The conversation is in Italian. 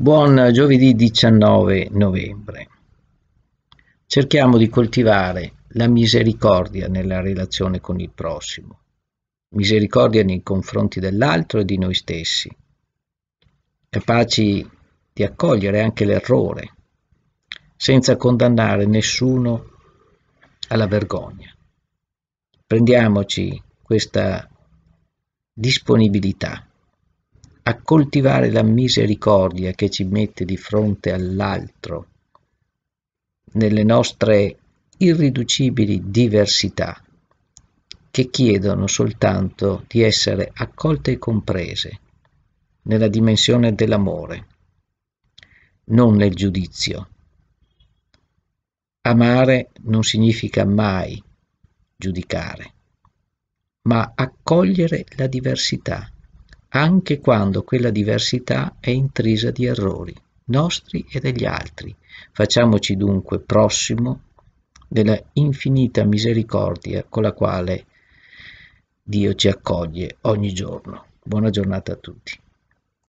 Buon giovedì 19 novembre. Cerchiamo di coltivare la misericordia nella relazione con il prossimo, misericordia nei confronti dell'altro e di noi stessi, capaci di accogliere anche l'errore, senza condannare nessuno alla vergogna. Prendiamoci questa disponibilità a coltivare la misericordia che ci mette di fronte all'altro nelle nostre irriducibili diversità che chiedono soltanto di essere accolte e comprese nella dimensione dell'amore, non nel giudizio. Amare non significa mai giudicare, ma accogliere la diversità anche quando quella diversità è intrisa di errori, nostri e degli altri. Facciamoci dunque prossimo della infinita misericordia con la quale Dio ci accoglie ogni giorno. Buona giornata a tutti.